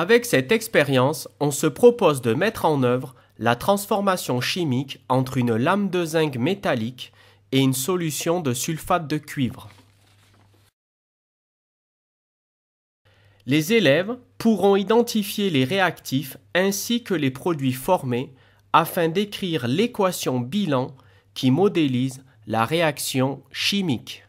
Avec cette expérience, on se propose de mettre en œuvre la transformation chimique entre une lame de zinc métallique et une solution de sulfate de cuivre. Les élèves pourront identifier les réactifs ainsi que les produits formés afin d'écrire l'équation bilan qui modélise la réaction chimique.